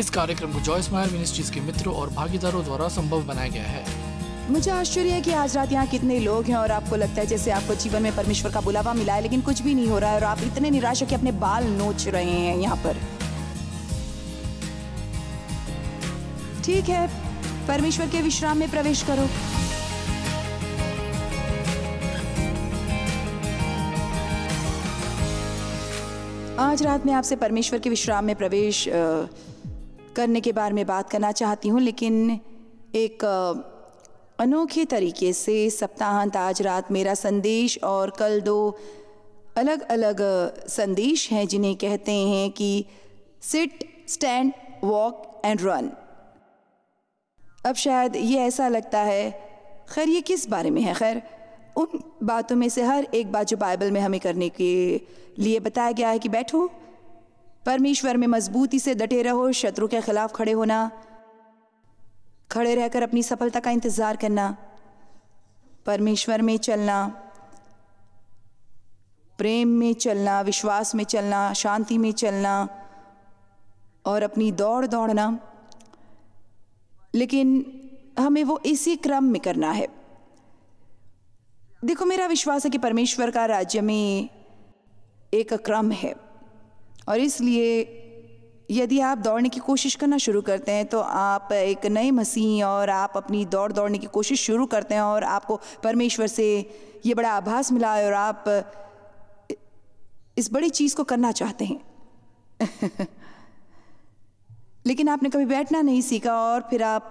इस कार्यक्रम को जॉयस मायर मिनिस्ट्रीज के मित्रों और भागीदारों द्वारा संभव बनाया गया है मुझे आश्चर्य है कि आज रात यहाँ कितने लोग हैं और आपको लगता है जैसे आपको जीवन में परमेश्वर का बुलावा मिला है लेकिन कुछ भी नहीं हो रहा है और आप इतने निराश हो कि अपने बाल नोच रहे हैं यहाँ पर ठीक है परमेश्वर के विश्राम में प्रवेश करो आज रात में आपसे परमेश्वर के विश्राम में प्रवेश आ, करने के बारे में बात करना चाहती हूँ लेकिन एक अनोखे तरीके से सप्ताहांत आज रात मेरा संदेश और कल दो अलग अलग संदेश हैं जिन्हें कहते हैं कि sit stand walk and run अब शायद ये ऐसा लगता है खैर ये किस बारे में है खैर उन बातों में से हर एक बात जो बाइबल में हमें करने के लिए बताया गया है कि बैठो परमेश्वर में मजबूती से डटे रहो शत्रु के खिलाफ खड़े होना खड़े रहकर अपनी सफलता का इंतज़ार करना परमेश्वर में चलना प्रेम में चलना विश्वास में चलना शांति में चलना और अपनी दौड़ दौड़ना लेकिन हमें वो इसी क्रम में करना है देखो मेरा विश्वास है कि परमेश्वर का राज्य में एक क्रम है और इसलिए यदि आप दौड़ने की कोशिश करना शुरू करते हैं तो आप एक नए मसीह और आप अपनी दौड़ दौड़ने की कोशिश शुरू करते हैं और आपको परमेश्वर से ये बड़ा आभास मिला है और आप इस बड़ी चीज़ को करना चाहते हैं लेकिन आपने कभी बैठना नहीं सीखा और फिर आप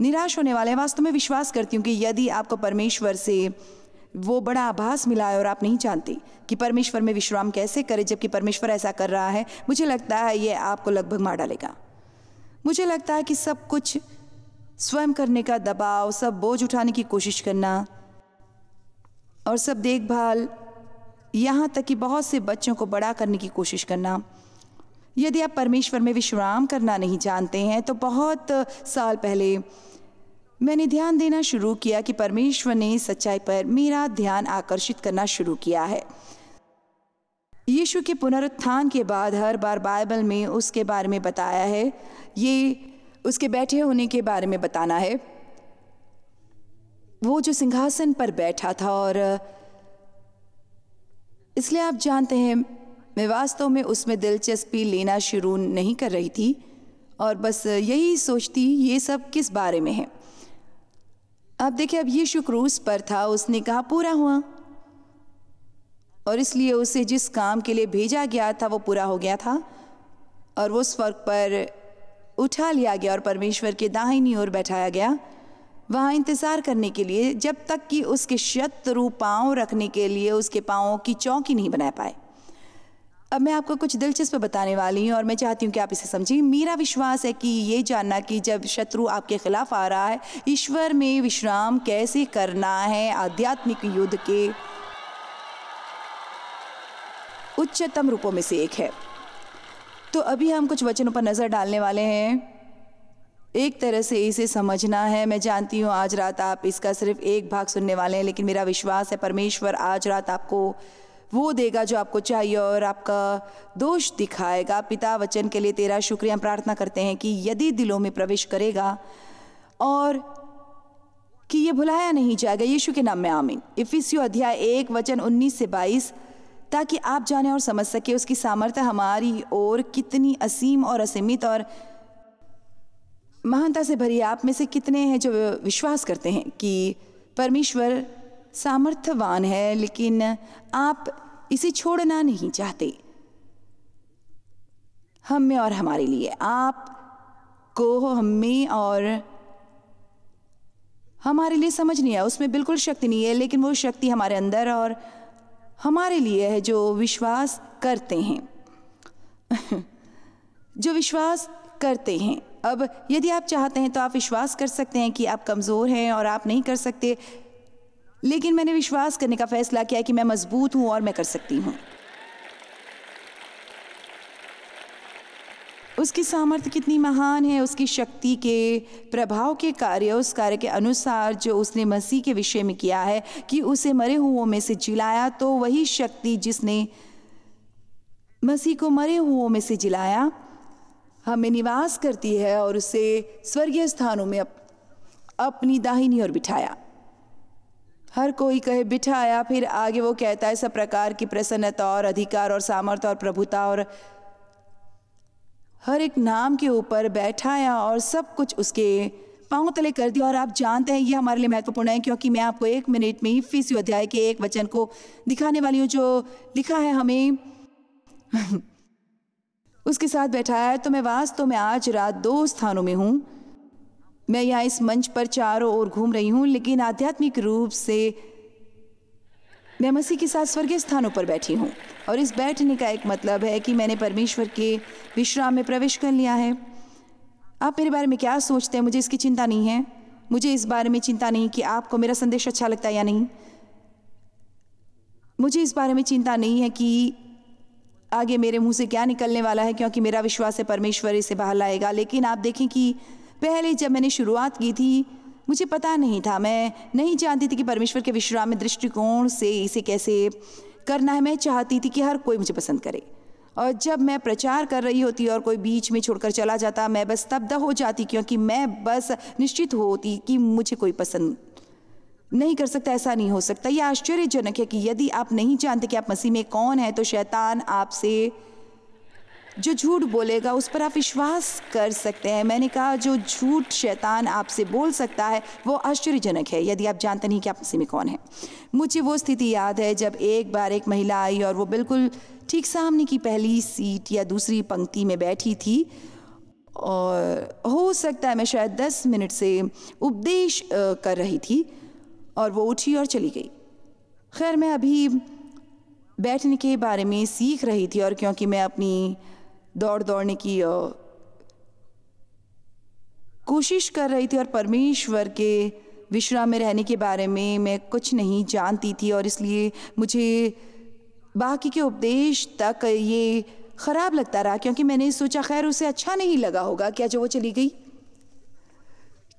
निराश होने वाले हैं वास्तव में विश्वास करती हूँ कि यदि आपको परमेश्वर से वो बड़ा आभास मिला है और आप नहीं जानती कि परमेश्वर में विश्राम कैसे करे जबकि परमेश्वर ऐसा कर रहा है मुझे लगता है ये आपको लगभग मार डालेगा मुझे लगता है कि सब कुछ स्वयं करने का दबाव सब बोझ उठाने की कोशिश करना और सब देखभाल यहाँ तक कि बहुत से बच्चों को बड़ा करने की कोशिश करना यदि आप परमेश्वर में विश्राम करना नहीं जानते हैं तो बहुत साल पहले मैंने ध्यान देना शुरू किया कि परमेश्वर ने सच्चाई पर मेरा ध्यान आकर्षित करना शुरू किया है यीशु के पुनरुत्थान के बाद हर बार बाइबल में उसके बारे में बताया है ये उसके बैठे होने के बारे में बताना है वो जो सिंहासन पर बैठा था और इसलिए आप जानते हैं मैं वास्तव में उसमें दिलचस्पी लेना शुरू नहीं कर रही थी और बस यही सोचती ये सब किस बारे में है आप देखिए अब यीशु क्रूस पर था उसने कहा पूरा हुआ और इसलिए उसे जिस काम के लिए भेजा गया था वो पूरा हो गया था और वो स्वर्ग पर उठा लिया गया और परमेश्वर के दाहिनी ओर बैठाया गया वहाँ इंतज़ार करने के लिए जब तक कि उसके शत्रु पाँव रखने के लिए उसके पाँवों की चौकी नहीं बना पाए अब मैं आपको कुछ दिलचस्प बताने वाली हूँ और मैं चाहती हूँ कि आप इसे समझिए मेरा विश्वास है कि ये जानना कि जब शत्रु आपके खिलाफ आ रहा है ईश्वर में विश्राम कैसे करना है आध्यात्मिक युद्ध के उच्चतम रूपों में से एक है तो अभी हम कुछ वचनों पर नज़र डालने वाले हैं एक तरह से इसे समझना है मैं जानती हूँ आज रात आप इसका सिर्फ एक भाग सुनने वाले हैं लेकिन मेरा विश्वास है परमेश्वर आज रात आपको वो देगा जो आपको चाहिए और आपका दोष दिखाएगा पिता वचन के लिए तेरा शुक्रिया प्रार्थना करते हैं कि यदि दिलों में प्रवेश करेगा और कि ये भुलाया नहीं जाएगा यीशु के नाम में आमीन इफिसियो अध्याय एक वचन उन्नीस से बाईस ताकि आप जाने और समझ सके उसकी सामर्थ्य हमारी ओर कितनी असीम और असीमित और महानता से भरी आप में से कितने हैं जो विश्वास करते हैं कि परमेश्वर सामर्थ्यवान है लेकिन आप इसे छोड़ना नहीं चाहते हम में और हमारे लिए आप को हम में और हमारे लिए समझ नहीं है उसमें बिल्कुल शक्ति नहीं है लेकिन वो शक्ति हमारे अंदर और हमारे लिए है जो विश्वास करते हैं जो विश्वास करते हैं अब यदि आप चाहते हैं तो आप विश्वास कर सकते हैं कि आप कमज़ोर हैं और आप नहीं कर सकते लेकिन मैंने विश्वास करने का फैसला किया कि मैं मजबूत हूं और मैं कर सकती हूं उसकी सामर्थ्य कितनी महान है उसकी शक्ति के प्रभाव के कार्य उस कार्य के अनुसार जो उसने मसीह के विषय में किया है कि उसे मरे हुओं में से जिलाया तो वही शक्ति जिसने मसीह को मरे हुओं में से जिलाया हमें निवास करती है और उसे स्वर्गीय स्थानों में अप, अपनी दाहिनी ओर बिठाया हर कोई कहे बिठा आया फिर आगे वो कहता है सब प्रकार की प्रसन्नता और अधिकार और सामर्थ्य और प्रभुता और हर एक नाम के ऊपर बैठाया और सब कुछ उसके पाँव तले कर दिया और आप जानते हैं ये हमारे लिए महत्वपूर्ण है क्योंकि मैं आपको एक मिनट में ही फीस अध्याय के एक वचन को दिखाने वाली हूँ जो लिखा है हमें उसके साथ बैठाया है तो मैं वास्तव में आज रात दो स्थानों में हूँ मैं यहाँ इस मंच पर चारों ओर घूम रही हूँ लेकिन आध्यात्मिक रूप से मैं मसीह के साथ स्वर्गीय स्थानों पर बैठी हूँ और इस बैठने का एक मतलब है कि मैंने परमेश्वर के विश्राम में प्रवेश कर लिया है आप मेरे बारे में क्या सोचते हैं मुझे इसकी चिंता नहीं है मुझे इस बारे में चिंता नहीं कि आपको मेरा संदेश अच्छा लगता है या नहीं मुझे इस बारे में चिंता नहीं है कि आगे मेरे मुंह से क्या निकलने वाला है क्योंकि मेरा विश्वास है परमेश्वर इसे बाहर लाएगा लेकिन आप देखें कि पहले जब मैंने शुरुआत की थी मुझे पता नहीं था मैं नहीं जानती थी कि परमेश्वर के विश्राम दृष्टिकोण से इसे कैसे करना है मैं चाहती थी कि हर कोई मुझे पसंद करे और जब मैं प्रचार कर रही होती और कोई बीच में छोड़कर चला जाता मैं बस तब्दा हो जाती क्योंकि मैं बस निश्चित होती कि मुझे कोई पसंद नहीं कर सकता ऐसा नहीं हो सकता यह आश्चर्यजनक है कि यदि आप नहीं जानते कि आप मसीह में कौन है तो शैतान आपसे जो झूठ बोलेगा उस पर आप विश्वास कर सकते हैं मैंने कहा जो झूठ शैतान आपसे बोल सकता है वो आश्चर्यजनक है यदि आप जानते नहीं कि आप उसी में कौन है मुझे वो स्थिति याद है जब एक बार एक महिला आई और वो बिल्कुल ठीक सामने की पहली सीट या दूसरी पंक्ति में बैठी थी और हो सकता है मैं शायद दस मिनट से उपदेश कर रही थी और वो उठी और चली गई खैर मैं अभी बैठने के बारे में सीख रही थी और क्योंकि मैं अपनी दौड़ दौड़ने की कोशिश कर रही थी और परमेश्वर के विश्राम में रहने के बारे में मैं कुछ नहीं जानती थी और इसलिए मुझे बाकी के उपदेश तक ये ख़राब लगता रहा क्योंकि मैंने सोचा खैर उसे अच्छा नहीं लगा होगा क्या जो वो चली गई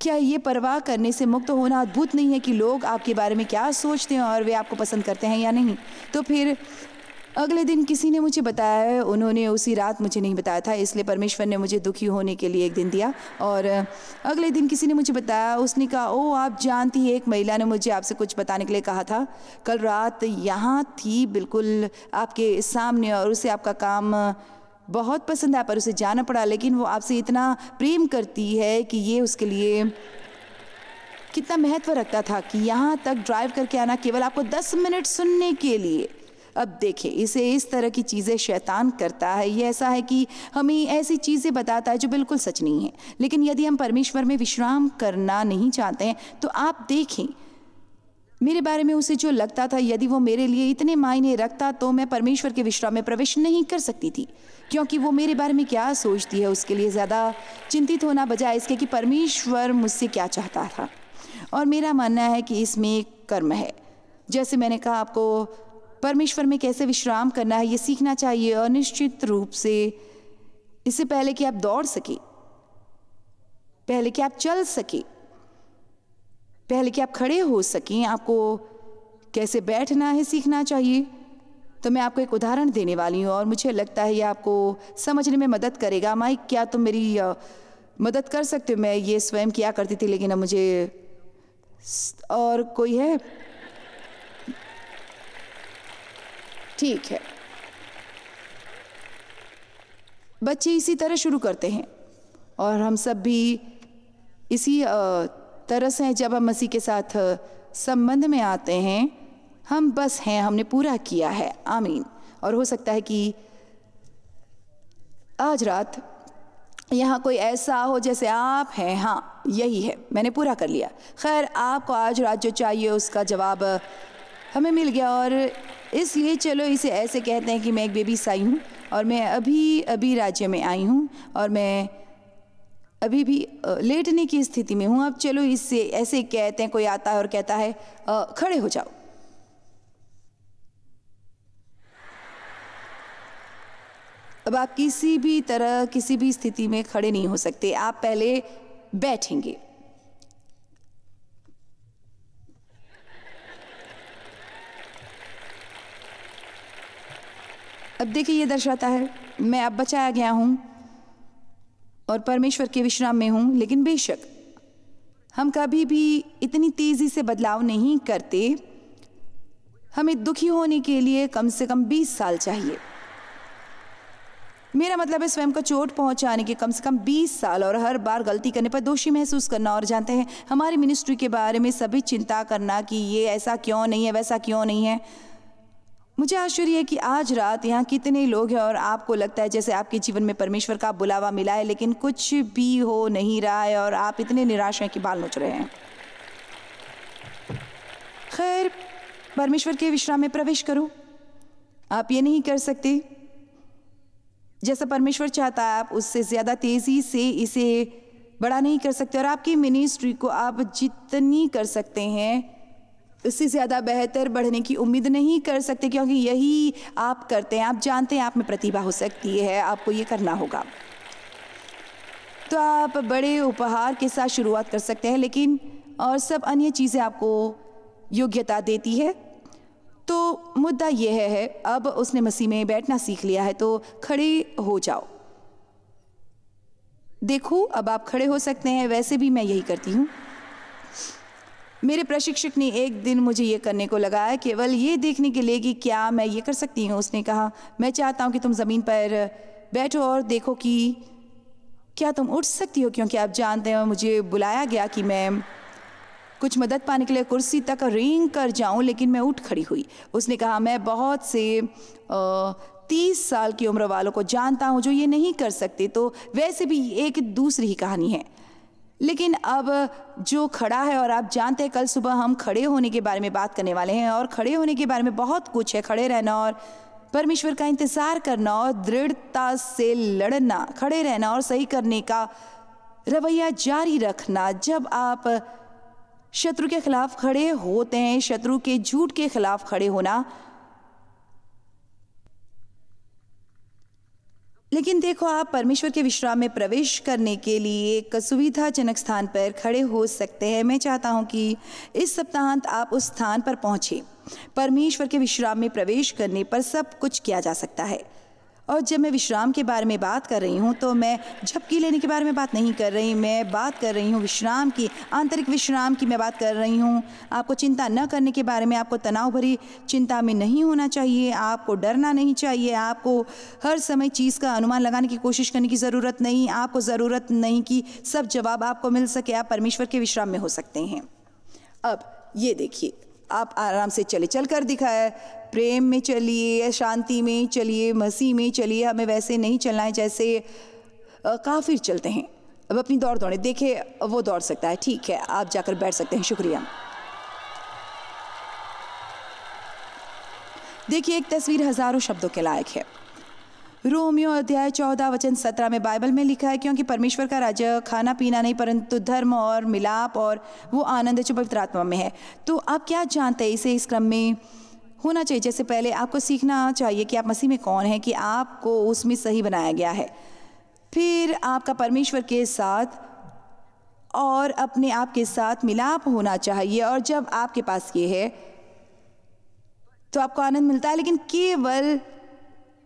क्या ये परवाह करने से मुक्त होना अद्भुत नहीं है कि लोग आपके बारे में क्या सोचते हैं और वे आपको पसंद करते हैं या नहीं तो फिर अगले दिन किसी ने मुझे बताया है उन्होंने उसी रात मुझे नहीं बताया था इसलिए परमेश्वर ने मुझे दुखी होने के लिए एक दिन दिया और अगले दिन किसी ने मुझे बताया उसने कहा ओ आप जानती एक महिला ने मुझे आपसे कुछ बताने के लिए कहा था कल रात यहाँ थी बिल्कुल आपके सामने और उसे आपका काम बहुत पसंद आया पर उसे जाना पड़ा लेकिन वो आपसे इतना प्रेम करती है कि ये उसके लिए कितना महत्व रखता था कि यहाँ तक ड्राइव करके आना केवल आपको दस मिनट सुनने के लिए अब देखें इसे इस तरह की चीज़ें शैतान करता है ये ऐसा है कि हमें ऐसी चीज़ें बताता है जो बिल्कुल सच नहीं है लेकिन यदि हम परमेश्वर में विश्राम करना नहीं चाहते हैं तो आप देखें मेरे बारे में उसे जो लगता था यदि वो मेरे लिए इतने मायने रखता तो मैं परमेश्वर के विश्राम में प्रवेश नहीं कर सकती थी क्योंकि वो मेरे बारे में क्या सोचती है उसके लिए ज़्यादा चिंतित होना बजाय इसके कि परमेश्वर मुझसे क्या चाहता था और मेरा मानना है कि इसमें कर्म है जैसे मैंने कहा आपको परमेश्वर में कैसे विश्राम करना है ये सीखना चाहिए और निश्चित रूप से इससे पहले कि आप दौड़ सके पहले कि आप चल सके पहले कि आप खड़े हो सकें आपको कैसे बैठना है सीखना चाहिए तो मैं आपको एक उदाहरण देने वाली हूँ और मुझे लगता है ये आपको समझने में मदद करेगा माइक क्या तुम मेरी मदद कर सकते हो मैं ये स्वयं किया करती थी लेकिन अब मुझे और कोई है ठीक है बच्चे इसी तरह शुरू करते हैं और हम सब भी इसी तरह से जब हम मसीह के साथ संबंध में आते हैं हम बस हैं हमने पूरा किया है आमीन और हो सकता है कि आज रात यहाँ कोई ऐसा हो जैसे आप हैं हाँ यही है मैंने पूरा कर लिया खैर आपको आज रात जो चाहिए उसका जवाब हमें मिल गया और इसलिए चलो इसे ऐसे कहते हैं कि मैं एक बेबी साई हूँ और मैं अभी अभी राज्य में आई हूँ और मैं अभी भी लेटने की स्थिति में हूँ अब चलो इससे ऐसे कहते हैं कोई आता है और कहता है खड़े हो जाओ अब आप किसी भी तरह किसी भी स्थिति में खड़े नहीं हो सकते आप पहले बैठेंगे अब देखिए ये दर्शाता है मैं अब बचाया गया हूँ और परमेश्वर के विश्राम में हूँ लेकिन बेशक हम कभी भी इतनी तेज़ी से बदलाव नहीं करते हमें दुखी होने के लिए कम से कम 20 साल चाहिए मेरा मतलब है स्वयं को चोट पहुंचाने के कम से कम 20 साल और हर बार गलती करने पर दोषी महसूस करना और जानते हैं हमारी मिनिस्ट्री के बारे में सभी चिंता करना कि ये ऐसा क्यों नहीं है वैसा क्यों नहीं है मुझे आश्चर्य है कि आज रात यहाँ कितने लोग हैं और आपको लगता है जैसे आपके जीवन में परमेश्वर का बुलावा मिला है लेकिन कुछ भी हो नहीं रहा है और आप इतने निराश हैं कि बाल नोच रहे हैं खैर परमेश्वर के विश्राम में प्रवेश करो आप ये नहीं कर सकते जैसा परमेश्वर चाहता है आप उससे ज़्यादा तेज़ी से इसे बड़ा नहीं कर सकते और आपकी मिनिस्ट्री को आप जितनी कर सकते हैं इससे ज़्यादा बेहतर बढ़ने की उम्मीद नहीं कर सकते क्योंकि यही आप करते हैं आप जानते हैं आप में प्रतिभा हो सकती है आपको ये करना होगा तो आप बड़े उपहार के साथ शुरुआत कर सकते हैं लेकिन और सब अन्य चीज़ें आपको योग्यता देती है तो मुद्दा यह है अब उसने मसीह में बैठना सीख लिया है तो खड़े हो जाओ देखो अब आप खड़े हो सकते हैं वैसे भी मैं यही करती हूँ मेरे प्रशिक्षक ने एक दिन मुझे ये करने को लगाया केवल ये देखने के लिए कि क्या मैं ये कर सकती हूँ उसने कहा मैं चाहता हूँ कि तुम ज़मीन पर बैठो और देखो कि क्या तुम उठ सकती हो क्योंकि आप जानते हो मुझे बुलाया गया कि मैं कुछ मदद पाने के लिए कुर्सी तक रेंग कर जाऊं लेकिन मैं उठ खड़ी हुई उसने कहा मैं बहुत से तीस साल की उम्र वालों को जानता हूं जो ये नहीं कर सकते तो वैसे भी एक दूसरी ही कहानी है लेकिन अब जो खड़ा है और आप जानते हैं कल सुबह हम खड़े होने के बारे में बात करने वाले हैं और खड़े होने के बारे में बहुत कुछ है खड़े रहना और परमेश्वर का इंतज़ार करना और दृढ़ता से लड़ना खड़े रहना और सही करने का रवैया जारी रखना जब आप शत्रु के खिलाफ खड़े होते हैं शत्रु के झूठ के खिलाफ खड़े होना लेकिन देखो आप परमेश्वर के विश्राम में प्रवेश करने के लिए एक सुविधाजनक स्थान पर खड़े हो सकते हैं मैं चाहता हूँ कि इस सप्ताहांत आप उस स्थान पर पहुँचें परमेश्वर के विश्राम में प्रवेश करने पर सब कुछ किया जा सकता है और जब मैं विश्राम के बारे में बात कर रही हूँ तो मैं झपकी लेने के बारे में बात नहीं कर रही मैं बात कर रही हूँ विश्राम की आंतरिक विश्राम की मैं बात कर रही हूँ आपको चिंता न करने के बारे में आपको तनाव भरी चिंता में नहीं होना चाहिए आपको डरना नहीं चाहिए आपको हर समय चीज़ का अनुमान लगाने की कोशिश करने की ज़रूरत नहीं आपको ज़रूरत नहीं कि सब जवाब आपको मिल सके आप परमेश्वर के विश्राम में हो सकते हैं अब ये देखिए आप आराम से चले चल कर दिखाया प्रेम में चलिए शांति में चलिए मसी में चलिए हमें वैसे नहीं चलना है जैसे काफिर चलते हैं अब अपनी दौड़ दौड़े देखे वो दौड़ सकता है ठीक है आप जाकर बैठ सकते हैं शुक्रिया देखिए एक तस्वीर हज़ारों शब्दों के लायक है रोमियो अध्याय चौदह वचन सत्रह में बाइबल में लिखा है क्योंकि परमेश्वर का राज्य खाना पीना नहीं परंतु धर्म और मिलाप और वो आनंद जो पवित्र आत्मा में है तो आप क्या जानते हैं इसे इस क्रम में होना चाहिए जैसे पहले आपको सीखना चाहिए कि आप मसीह में कौन है कि आपको उसमें सही बनाया गया है फिर आपका परमेश्वर के साथ और अपने आप के साथ मिलाप होना चाहिए और जब आपके पास ये है तो आपको आनंद मिलता है लेकिन केवल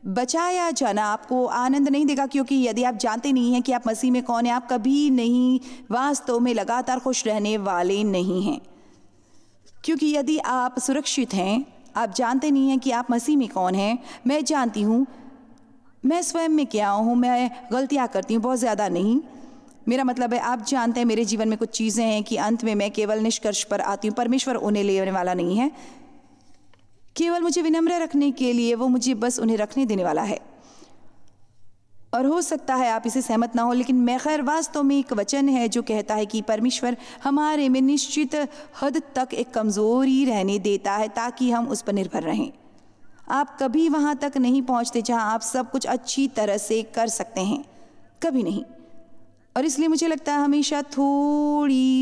बचाया जाना आपको आनंद नहीं देगा क्योंकि यदि आप जानते नहीं हैं कि आप मसीह में कौन हैं आप कभी नहीं वास्तव में लगातार खुश रहने वाले नहीं हैं क्योंकि यदि आप सुरक्षित हैं आप जानते नहीं हैं कि आप मसीह में कौन हैं मैं जानती हूँ मैं स्वयं में क्या हूँ मैं गलतियाँ करती हूँ बहुत ज़्यादा नहीं मेरा मतलब है आप जानते हैं मेरे जीवन में कुछ चीज़ें हैं कि अंत में मैं केवल निष्कर्ष पर आती हूँ परमेश्वर उन्हें लेने वाला नहीं है केवल मुझे विनम्र रखने के लिए वो मुझे बस उन्हें रखने देने वाला है और हो सकता है आप इसे सहमत ना हो लेकिन मैं खैर वास्तव में एक वचन है जो कहता है कि परमेश्वर हमारे में निश्चित हद तक एक कमज़ोरी रहने देता है ताकि हम उस पर निर्भर रहें आप कभी वहाँ तक नहीं पहुँचते जहाँ आप सब कुछ अच्छी तरह से कर सकते हैं कभी नहीं और इसलिए मुझे लगता है हमेशा थोड़ी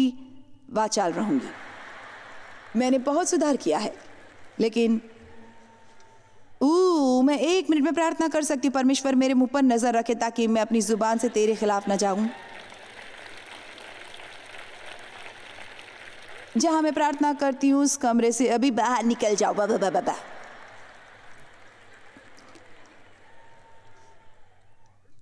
वाचाल रहूंगी मैंने बहुत सुधार किया है लेकिन ऊ मैं एक मिनट में प्रार्थना कर सकती परमेश्वर मेरे मुंह पर नजर रखे ताकि मैं अपनी जुबान से तेरे खिलाफ ना जाऊं जहां मैं प्रार्थना करती हूँ उस कमरे से अभी बाहर निकल जाओ बाबा बा, बा,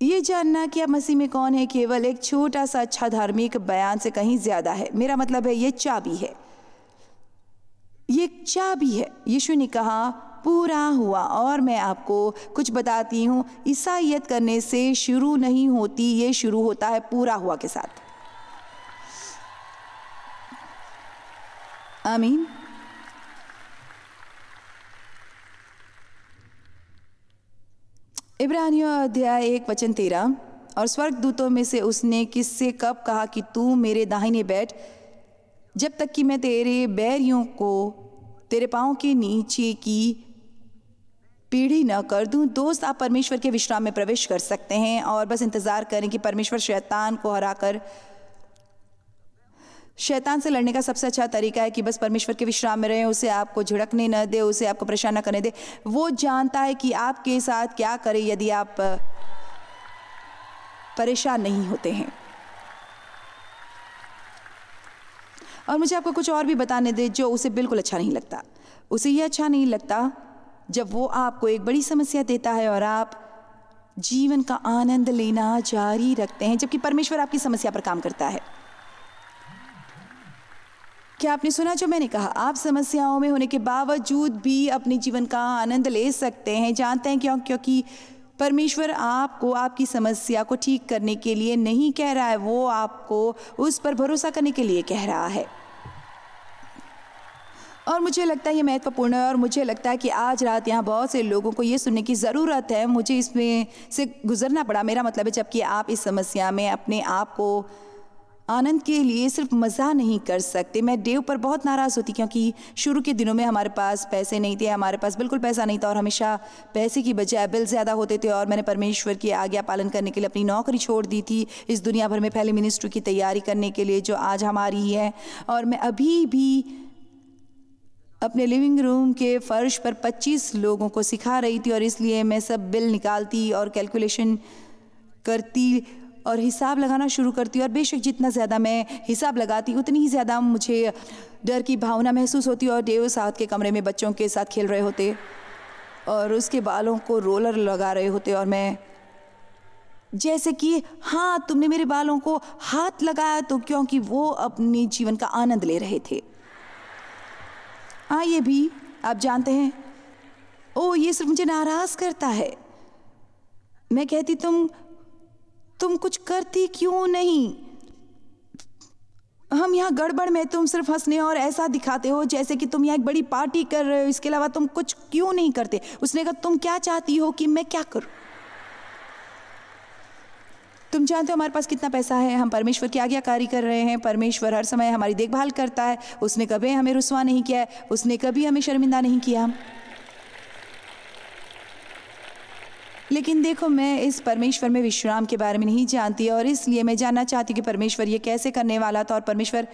ये जानना कि आप मसीह में कौन है केवल एक छोटा सा अच्छा धार्मिक बयान से कहीं ज़्यादा है मेरा मतलब है ये चाबी है ये चाबी है यीशु ने कहा पूरा हुआ और मैं आपको कुछ बताती हूँ ईसाइत करने से शुरू नहीं होती ये शुरू होता है पूरा हुआ के साथ आमीन इब्रानियो अध्याय एक वचन तेरा और स्वर्गदूतों में से उसने किससे कब कहा कि तू मेरे दाहिने बैठ जब तक कि मैं तेरे बैरियों को तेरे पाँव के नीचे की पीढ़ी न कर दूं दोस्त आप परमेश्वर के विश्राम में प्रवेश कर सकते हैं और बस इंतज़ार करें कि परमेश्वर शैतान को हरा कर शैतान से लड़ने का सबसे अच्छा तरीका है कि बस परमेश्वर के विश्राम में रहें उसे आपको झिड़कने न दे उसे आपको परेशान न करने दे वो जानता है कि आपके साथ क्या करें यदि आप परेशान नहीं होते हैं और मुझे आपको कुछ और भी बताने दे जो उसे बिल्कुल अच्छा नहीं लगता उसे ये अच्छा नहीं लगता जब वो आपको एक बड़ी समस्या देता है और आप जीवन का आनंद लेना जारी रखते हैं जबकि परमेश्वर आपकी समस्या पर काम करता है क्या आपने सुना जो मैंने कहा आप समस्याओं में होने के बावजूद भी अपने जीवन का आनंद ले सकते हैं जानते हैं क्यों क्योंकि परमेश्वर आपको आपकी समस्या को ठीक करने के लिए नहीं कह रहा है वो आपको उस पर भरोसा करने के लिए कह रहा है और मुझे लगता है ये महत्वपूर्ण है और मुझे लगता है कि आज रात यहाँ बहुत से लोगों को ये सुनने की ज़रूरत है मुझे इसमें से गुजरना पड़ा मेरा मतलब है जबकि आप इस समस्या में अपने आप को आनंद के लिए सिर्फ मज़ा नहीं कर सकते मैं देव पर बहुत नाराज़ होती क्योंकि शुरू के दिनों में हमारे पास पैसे नहीं थे हमारे पास बिल्कुल पैसा नहीं था और हमेशा पैसे की बजाय बिल ज़्यादा होते थे और मैंने परमेश्वर की आज्ञा पालन करने के लिए अपनी नौकरी छोड़ दी थी इस दुनिया भर में पहले मिनिस्ट्री की तैयारी करने के लिए जो आज हमारी है और मैं अभी भी अपने लिविंग रूम के फर्श पर 25 लोगों को सिखा रही थी और इसलिए मैं सब बिल निकालती और कैलकुलेशन करती और हिसाब लगाना शुरू करती हूँ और बेशक जितना ज़्यादा मैं हिसाब लगाती उतनी ही ज़्यादा मुझे डर की भावना महसूस होती और देव साथ के कमरे में बच्चों के साथ खेल रहे होते और उसके बालों को रोलर लगा रहे होते और मैं जैसे कि हाँ तुमने मेरे बालों को हाथ लगाया तो क्योंकि वो अपने जीवन का आनंद ले रहे थे हाँ ये भी आप जानते हैं ओ ये सिर्फ मुझे नाराज़ करता है मैं कहती तुम तुम कुछ करती क्यों नहीं हम यहाँ गड़बड़ में तुम सिर्फ हंसने और ऐसा दिखाते हो जैसे कि तुम यहाँ एक बड़ी पार्टी कर रहे हो इसके अलावा तुम कुछ क्यों नहीं करते उसने कहा तुम क्या चाहती हो कि मैं क्या करूँ तुम जानते हो हमारे पास कितना पैसा है हम परमेश्वर की आज्ञाकारी कर रहे हैं परमेश्वर हर समय हमारी देखभाल करता है उसने कभी हमें रुसवा नहीं किया है उसने कभी हमें शर्मिंदा नहीं किया लेकिन देखो मैं इस परमेश्वर में विश्राम के बारे में नहीं जानती और इसलिए मैं जानना चाहती हूँ कि परमेश्वर ये कैसे करने वाला था और परमेश्वर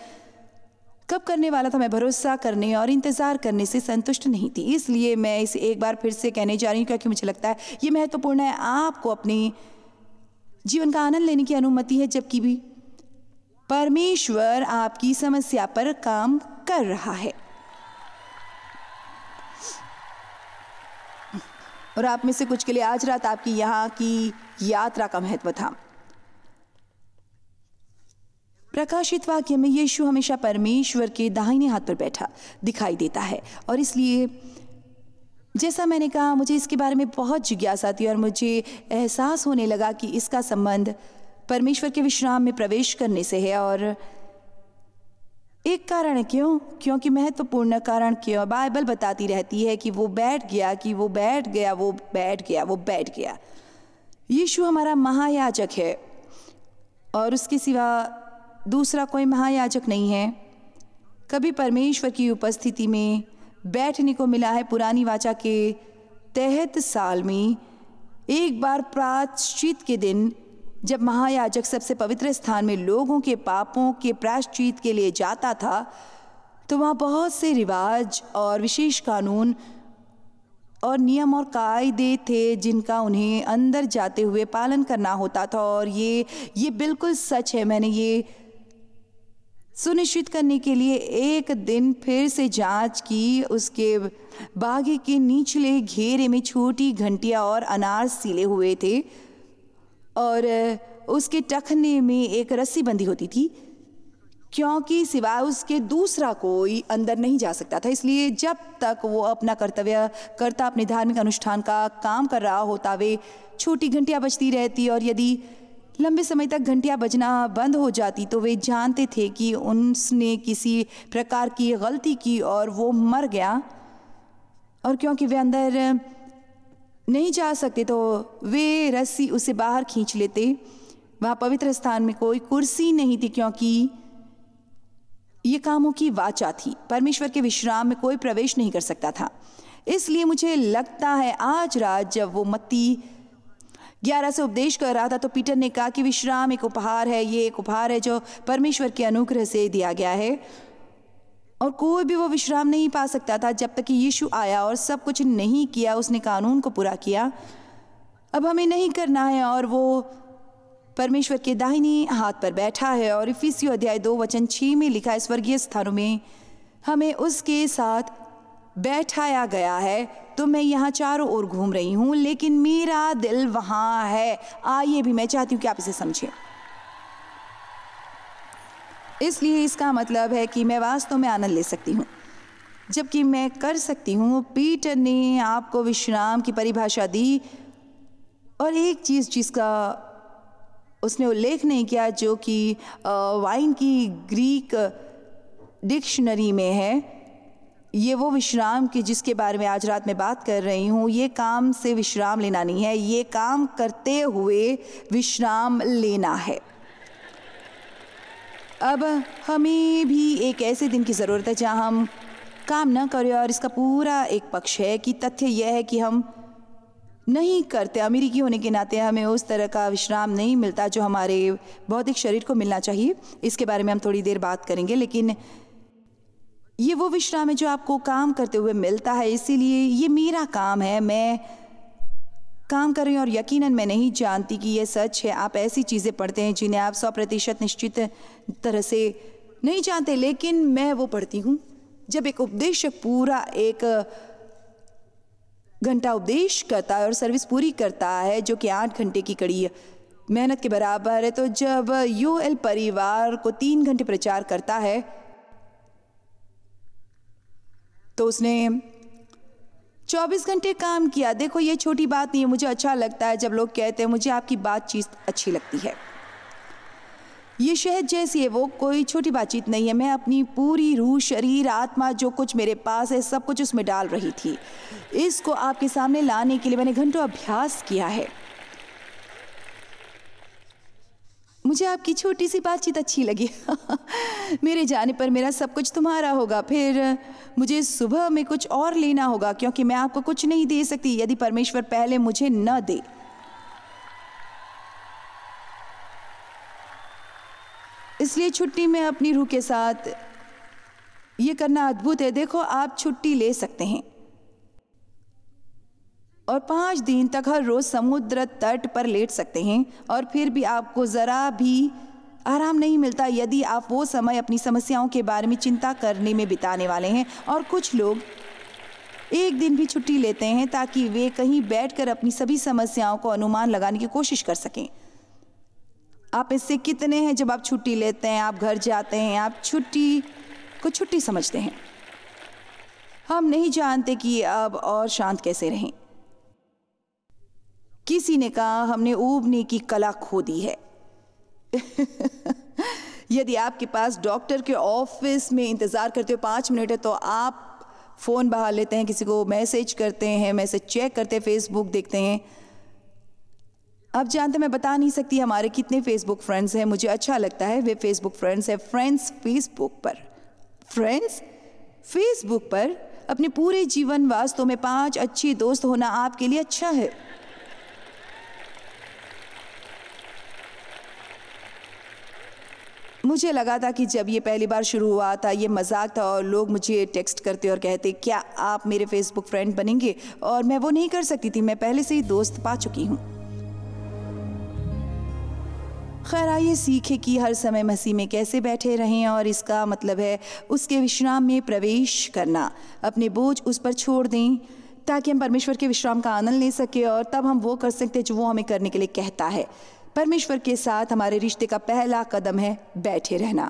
कब करने वाला था मैं भरोसा करने और इंतज़ार करने से संतुष्ट नहीं थी इसलिए मैं इसे एक बार फिर से कहने जा रही हूँ क्योंकि मुझे लगता है ये महत्वपूर्ण है आपको अपनी जीवन का आनंद लेने की अनुमति है जबकि भी परमेश्वर आपकी समस्या पर काम कर रहा है और आप में से कुछ के लिए आज रात आपकी यहाँ की यात्रा का महत्व था प्रकाशित वाक्य में यीशु हमेशा परमेश्वर के दाहिने हाथ पर बैठा दिखाई देता है और इसलिए जैसा मैंने कहा मुझे इसके बारे में बहुत जिज्ञासा थी और मुझे एहसास होने लगा कि इसका संबंध परमेश्वर के विश्राम में प्रवेश करने से है और एक कारण क्यों क्योंकि महत्वपूर्ण तो कारण क्यों बाइबल बताती रहती है कि वो बैठ गया कि वो बैठ गया वो बैठ गया वो बैठ गया यीशु हमारा महायाजक है और उसके सिवा दूसरा कोई महायाजक नहीं है कभी परमेश्वर की उपस्थिति में बैठने को मिला है पुरानी वाचा के तहत साल में एक बार प्रायश्चित के दिन जब महायाजक सबसे पवित्र स्थान में लोगों के पापों के प्रायश्चित के लिए जाता था तो वहाँ बहुत से रिवाज और विशेष कानून और नियम और कायदे थे जिनका उन्हें अंदर जाते हुए पालन करना होता था और ये ये बिल्कुल सच है मैंने ये सुनिश्चित करने के लिए एक दिन फिर से जांच की उसके बागे के निचले घेरे में छोटी घंटियाँ और अनार सिले हुए थे और उसके टखने में एक रस्सी बंधी होती थी क्योंकि सिवाय उसके दूसरा कोई अंदर नहीं जा सकता था इसलिए जब तक वो अपना कर्तव्य करता अपने धार्मिक अनुष्ठान का काम कर रहा होता वे छोटी घंटियाँ बजती रहती और यदि लंबे समय तक घंटियाँ बजना बंद हो जाती तो वे जानते थे कि उसने किसी प्रकार की गलती की और वो मर गया और क्योंकि वे अंदर नहीं जा सकते तो वे रस्सी उसे बाहर खींच लेते वहाँ पवित्र स्थान में कोई कुर्सी नहीं थी क्योंकि ये कामों की वाचा थी परमेश्वर के विश्राम में कोई प्रवेश नहीं कर सकता था इसलिए मुझे लगता है आज रात जब वो मत्ती ग्यारह से उपदेश कर रहा था तो पीटर ने कहा कि विश्राम एक उपहार है ये एक उपहार है जो परमेश्वर के अनुग्रह से दिया गया है और कोई भी वो विश्राम नहीं पा सकता था जब तक कि यीशु आया और सब कुछ नहीं किया उसने कानून को पूरा किया अब हमें नहीं करना है और वो परमेश्वर के दाहिने हाथ पर बैठा है और इफिसियो अध्याय दो वचन छ में लिखा है स्वर्गीय स्थानों में हमें उसके साथ बैठाया गया है तो मैं यहाँ चारों ओर घूम रही हूँ लेकिन मेरा दिल वहाँ है आइए भी मैं चाहती हूँ कि आप इसे समझें इसलिए इसका मतलब है कि मैं वास्तव में आनंद ले सकती हूँ जबकि मैं कर सकती हूँ पीटर ने आपको विश्राम की परिभाषा दी और एक चीज़ जिसका उसने उल्लेख नहीं किया जो कि वाइन की ग्रीक डिक्शनरी में है ये वो विश्राम की जिसके बारे में आज रात में बात कर रही हूँ ये काम से विश्राम लेना नहीं है ये काम करते हुए विश्राम लेना है अब हमें भी एक ऐसे दिन की ज़रूरत है जहाँ हम काम ना करें और इसका पूरा एक पक्ष है कि तथ्य यह है कि हम नहीं करते अमेरिकी होने के नाते हमें उस तरह का विश्राम नहीं मिलता जो हमारे बौद्धिक शरीर को मिलना चाहिए इसके बारे में हम थोड़ी देर बात करेंगे लेकिन ये वो विश्राम है जो आपको काम करते हुए मिलता है इसीलिए ये मेरा काम है मैं काम कर रही हूँ और यकीनन मैं नहीं जानती कि ये सच है आप ऐसी चीज़ें पढ़ते हैं जिन्हें आप सौ प्रतिशत निश्चित तरह से नहीं जानते लेकिन मैं वो पढ़ती हूँ जब एक उपदेश पूरा एक घंटा उपदेश करता है और सर्विस पूरी करता है जो कि आठ घंटे की कड़ी मेहनत के बराबर है तो जब यू एल परिवार को तीन घंटे प्रचार करता है तो उसने 24 घंटे काम किया देखो ये छोटी बात नहीं है मुझे अच्छा लगता है जब लोग कहते हैं मुझे आपकी बातचीत अच्छी लगती है ये शहद जैसी है वो कोई छोटी बातचीत नहीं है मैं अपनी पूरी रूह शरीर आत्मा जो कुछ मेरे पास है सब कुछ उसमें डाल रही थी इसको आपके सामने लाने के लिए मैंने घंटों अभ्यास किया है मुझे आपकी छोटी सी बातचीत अच्छी लगी मेरे जाने पर मेरा सब कुछ तुम्हारा होगा फिर मुझे सुबह में कुछ और लेना होगा क्योंकि मैं आपको कुछ नहीं दे सकती यदि परमेश्वर पहले मुझे न दे इसलिए छुट्टी में अपनी रूह के साथ ये करना अद्भुत है देखो आप छुट्टी ले सकते हैं और पाँच दिन तक हर रोज़ समुद्र तट पर लेट सकते हैं और फिर भी आपको ज़रा भी आराम नहीं मिलता यदि आप वो समय अपनी समस्याओं के बारे में चिंता करने में बिताने वाले हैं और कुछ लोग एक दिन भी छुट्टी लेते हैं ताकि वे कहीं बैठकर अपनी सभी समस्याओं को अनुमान लगाने की कोशिश कर सकें आप इससे कितने हैं जब आप छुट्टी लेते हैं आप घर जाते हैं आप छुट्टी को छुट्टी समझते हैं हम नहीं जानते कि अब और शांत कैसे रहें किसी ने कहा हमने ऊबने की कला खो दी है यदि आपके पास डॉक्टर के ऑफिस में इंतज़ार करते हो पाँच मिनट है तो आप फ़ोन बहा लेते हैं किसी को मैसेज करते हैं मैसेज चेक करते हैं फेसबुक देखते हैं अब जानते मैं बता नहीं सकती हमारे कितने फेसबुक फ्रेंड्स हैं मुझे अच्छा लगता है वे फेसबुक फ्रेंड्स हैं फ्रेंड्स फेसबुक पर फ्रेंड्स फेसबुक पर अपने पूरे जीवन वास्तव में पांच अच्छे दोस्त होना आपके लिए अच्छा है मुझे लगा था कि जब ये पहली बार शुरू हुआ था ये मजाक था और लोग मुझे टेक्स्ट करते और कहते क्या आप मेरे फेसबुक फ्रेंड बनेंगे और मैं वो नहीं कर सकती थी मैं पहले से ही दोस्त पा चुकी हूँ खैर आइए सीखे कि हर समय मसीह में कैसे बैठे रहें और इसका मतलब है उसके विश्राम में प्रवेश करना अपने बोझ उस पर छोड़ दें ताकि हम परमेश्वर के विश्राम का आनंद ले सकें और तब हम वो कर सकते हैं जो वो हमें करने के लिए कहता है परमेश्वर के साथ हमारे रिश्ते का पहला कदम है बैठे रहना